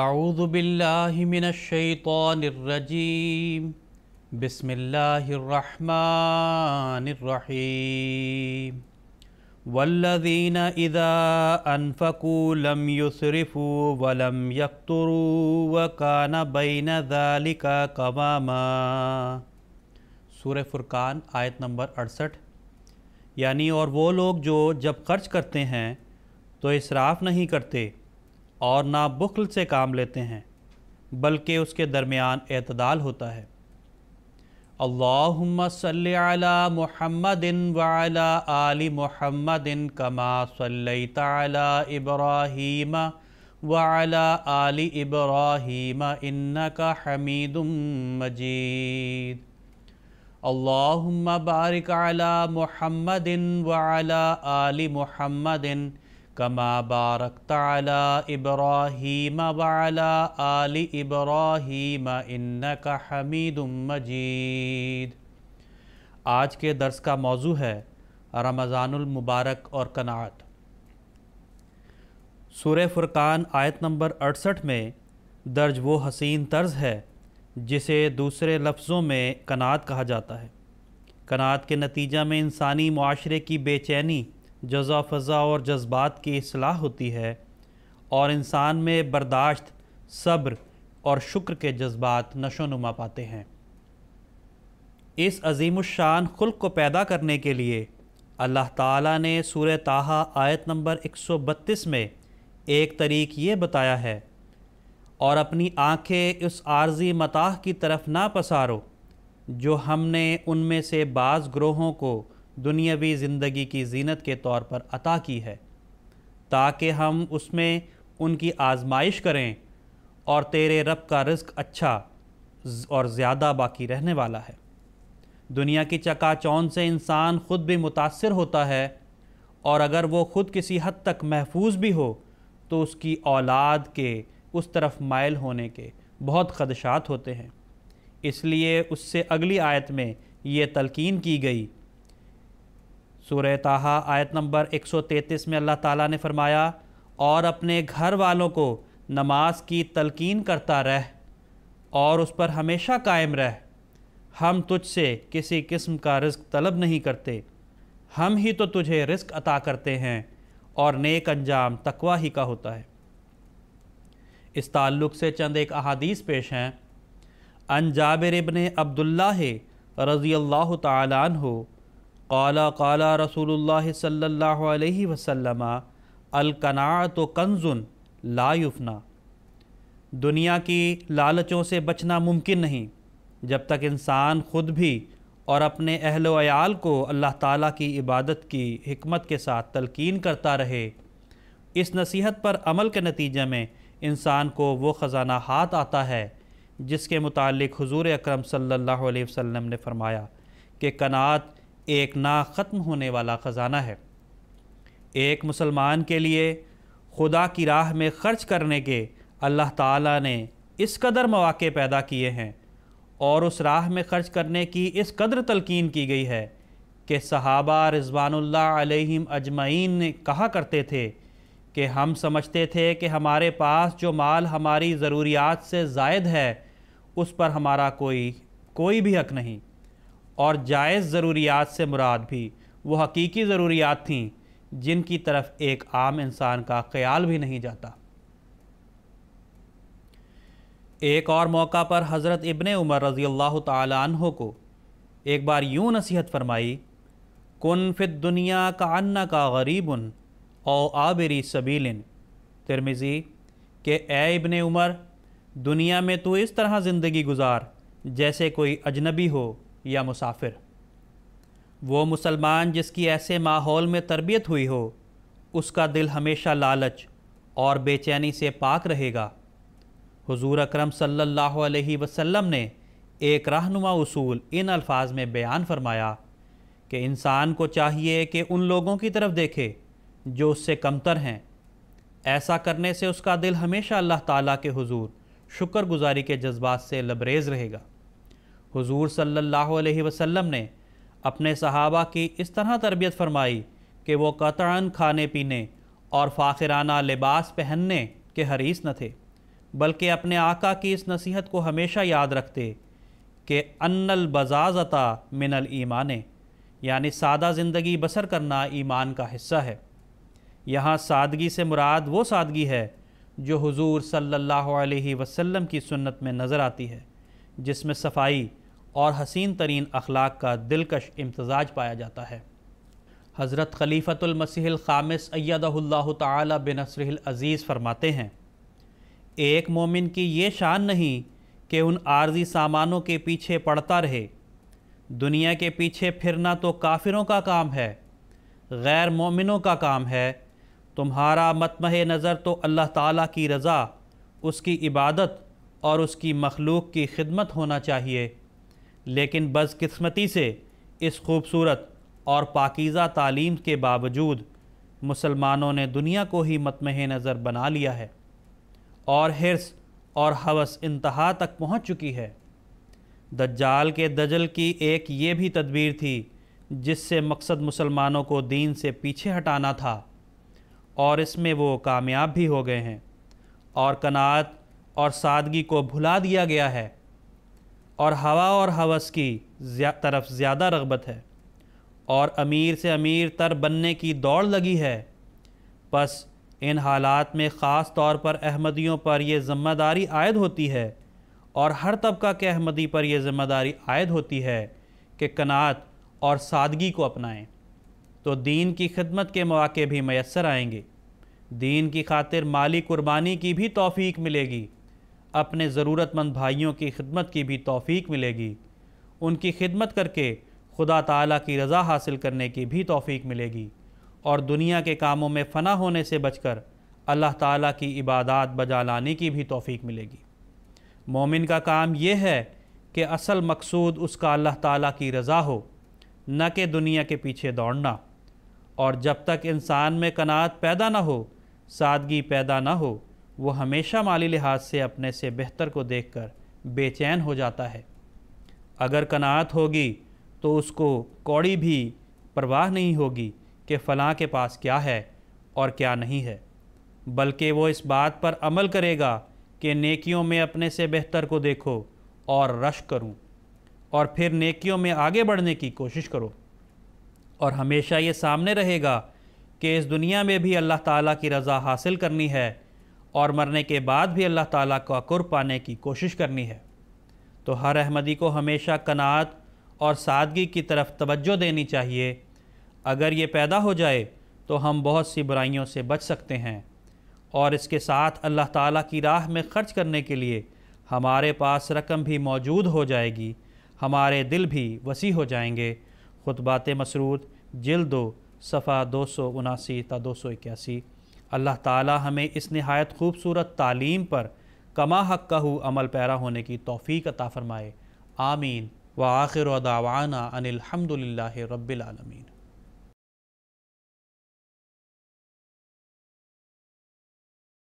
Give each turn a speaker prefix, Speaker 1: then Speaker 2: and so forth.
Speaker 1: अऊज़बिल्लिमिनशैतरजीम बसमीम वल्लदीन इदा अनफ़कू लम युसरफ़ू वलम यकतरू व काना बैन दालिका कवामा सूर फुरकान आयत नंबर अड़सठ यानी और वो लोग जो जब खर्च करते हैं तो इसराफ़ नहीं करते और ना बुखल से काम लेते हैं बल्कि उसके दरमियान अतदाल होता है अल्लाहुम्मा सल्ली अला मुहम्मदिन वाला आली मुहम्मदिन कमा सल्ली ताला इब्राहीम वाला आली इब्राहीम इन्नका का हमीदुम मजीद अल्लाहुम्मा बारिक अला मुहम्मदिन वाला आली मुहम्मदिन كما باركت على إبراهيم وعلى آل إبراهيم إنك حميد مجيد आज के दर्स का मौजू है रमज़ानुल मुबारक और कनात सूर फुरकान आयत नंबर अड़सठ में दर्ज वो हसीन तर्ज है जिसे दूसरे लफ्ज़ों में कनात कहा जाता है कनात के नतीजा में इंसानी माशरे की बेचैनी जजा फ़ज़ा और जज्बात की असलाह होती है और इंसान में बर्दाश्त सब्र और शुक्र के जज्बात नशो नुमा पाते हैं इस अजीम शान खुल को पैदा करने के लिए अल्लाह ताला ने सूर ताहा आयत नंबर 132 में एक तरीक ये बताया है और अपनी आंखें उस आर्जी मताह की तरफ ना पसारो जो हमने उनमें से बाज़ ग्रोहों को दुनियावी ज़िंदगी की जीनत के तौर पर अता की है ताकि हम उसमें उनकी आजमाइश करें और तेरे रब का रिस्क अच्छा और ज़्यादा बाकी रहने वाला है दुनिया की चकाचौन से इंसान ख़ुद भी मुतासर होता है और अगर वो ख़ुद किसी हद तक महफूज भी हो तो उसकी औलाद के उस तरफ मायल होने के बहुत खदशात होते हैं इसलिए उससे अगली आयत में ये तलकीन की गई सूर्य ताहा आयत नंबर 133 में अल्लाह ताला ने फरमाया और अपने घर वालों को नमाज की तलकिन करता रह और उस पर हमेशा कायम रह हम तुझसे किसी किस्म का रिस्क तलब नहीं करते हम ही तो तुझे रिस्क अता करते हैं और नेक अंजाम तकवा ही का होता है इस ताल्लुक़ से चंद एक अहादीस पेश हैं अन जाबिर इबन अब्दुल्ला रज़ी अल्लाह तन हो काला काला रसूल सल्ला वसम अलकना तो कंजुन लायुफना दुनिया की लालचों से बचना मुमकिन नहीं जब तक इंसान ख़ुद भी और अपने अहल वयाल को अल्लाह ताला की इबादत की हमत के साथ तलकीन करता रहे इस नसीहत पर अमल के नतीजे में इंसान को वो ख़जाना हाथ आता है जिसके मुतालिक हुजूर अकरम सल्लल्लाहु अलैहि ने फरमाया कि कनात एक ना ख़त्म होने वाला ख़जाना है एक मुसलमान के लिए खुदा की राह में ख़र्च करने के अल्लाह ताला ने इस कदर मौाक़े पैदा किए हैं और उस राह में ख़र्च करने की इस कदर तलकिन की गई है कि सहाबा रिजवानुल्लाह अलैहिम अजमैन ने कहा करते थे कि हम समझते थे कि हमारे पास जो माल हमारी ज़रूरियात से जायद है उस पर हमारा कोई कोई भी हक नहीं और जायज़ ज़रूरियात से मुराद भी वो हकीकी ज़रूरियात थीं जिनकी तरफ एक आम इंसान का ख्याल भी नहीं जाता एक और मौका पर हज़रत इबन उमर रज़ी अल्लाह तहों को एक बार यूँ नसीहत फरमाई कन फित दुनिया का अन्ना का गरीबन और आबरी सबीलिन तिरमिज़ी के ए इबन उमर दुनिया में तो इस तरह ज़िंदगी गुजार जैसे कोई अजनबी हो या मुसाफिर वो मुसलमान जिसकी ऐसे माहौल में तरबियत हुई हो उसका दिल हमेशा लालच और बेचैनी से पाक रहेगा हुजूर अकरम सल्लल्लाहु अलैहि वसल्लम ने एक रहनुमा उसूल इन अल्फाज में बयान फरमाया कि इंसान को चाहिए कि उन लोगों की तरफ देखे जो उससे कमतर हैं ऐसा करने से उसका दिल हमेशा अल्लाह ताला के हुजूर शुक्रगुजारी के जज्बात से लबरेज़ रहेगा हुजूर सल्लल्लाहु अलैहि वसल्लम ने अपने सहाबा की इस तरह तरबियत फरमाई कि वो कतान खाने पीने और फाखिराना लिबास पहनने के हरीस न थे बल्कि अपने आका की इस नसीहत को हमेशा याद रखते कि अन्नल बजाजता मिनल ईमान यानी सादा ज़िंदगी बसर करना ईमान का हिस्सा है यहाँ सादगी से मुराद वो सादगी है जो हुजूर सल्लल्लाहु अलैहि वसल्लम की सुन्नत में नज़र आती है जिसमें सफाई और हसीन तरीन अखलाक का दिलकश इम्तजाज पाया जाता है हज़रत खलीफ़तमसील ख़ामिस अयदल्ला ताली अज़ीज़ फरमाते हैं एक मोमिन की ये शान नहीं कि उन आर्जी सामानों के पीछे पड़ता रहे दुनिया के पीछे फिरना तो काफिरों का काम है गैर मोमिनों का काम है तुम्हारा मतमह नज़र तो अल्लाह ताला की रज़ा उसकी इबादत और उसकी मखलूक की खिदमत होना चाहिए लेकिन बदकस्मती से इस खूबसूरत और पाकिज़ा तालीम के बावजूद मुसलमानों ने दुनिया को ही मतमह नज़र बना लिया है और हिरस और हवस इंतहा तक पहुँच चुकी है दज्जाल के दजल की एक ये भी तदबीर थी जिससे मकसद मुसलमानों को दीन से पीछे हटाना था और इसमें वो कामयाब भी हो गए हैं और कनात और सादगी को भुला दिया गया है और हवा और हवस की ज्या, तरफ ज़्यादा रगबत है और अमीर से अमीर तर बनने की दौड़ लगी है बस इन हालात में ख़ास तौर पर अहमदियों पर यह ज़िम्मेदारी आयद होती है और हर तबका के अहमदी पर यह ज़िम्मेदारी आयद होती है कि कनात और सादगी को अपनाएं तो दीन की खिदमत के मौक़े भी मैसर आएंगे दीन की खातिर माली कुर्बानी की भी तोफ़ी मिलेगी अपने ज़रूरतमंद भाइयों की खिदमत की भी तौफीक मिलेगी उनकी खिदमत करके खुदा ताला की रज़ा हासिल करने की भी तौफीक मिलेगी और दुनिया के कामों में फ़ना होने से बचकर अल्लाह ताला की इबादत बजा लाने की भी तौफीक मिलेगी मोमिन का काम यह है कि असल मकसूद उसका अल्लाह ताला की रज़ा हो न कि दुनिया के पीछे दौड़ना और जब तक इंसान में कनात पैदा ना हो सादगी पैदा ना हो वो हमेशा माली लिहाज से अपने से बेहतर को देखकर बेचैन हो जाता है अगर कनात होगी तो उसको कौड़ी भी परवाह नहीं होगी कि फ़लाँ के पास क्या है और क्या नहीं है बल्कि वो इस बात पर अमल करेगा कि नेकियों में अपने से बेहतर को देखो और रश करूं और फिर नेकियों में आगे बढ़ने की कोशिश करो और हमेशा ये सामने रहेगा कि इस दुनिया में भी अल्लाह ताला की रज़ा हासिल करनी है और मरने के बाद भी अल्लाह ताला का कुर पाने की कोशिश करनी है तो हर अहमदी को हमेशा कनात और सादगी की तरफ तवज्जो देनी चाहिए अगर ये पैदा हो जाए तो हम बहुत सी बुराइयों से बच सकते हैं और इसके साथ अल्लाह ताला की राह में ख़र्च करने के लिए हमारे पास रकम भी मौजूद हो जाएगी हमारे दिल भी वसी हो जाएंगे खुतबात मसरूद जल्द दो सफ़ा दो सौ उनासी ता दो सौ इक्यासी अल्लाह ताला हमें इस नहायत खूबसूरत तालीम पर कमा हक का अमल पैरा होने की तोफ़ी अता फ़रमाए आमीन व आखिर दावाना अनिलहमदिल्ला रबालमीन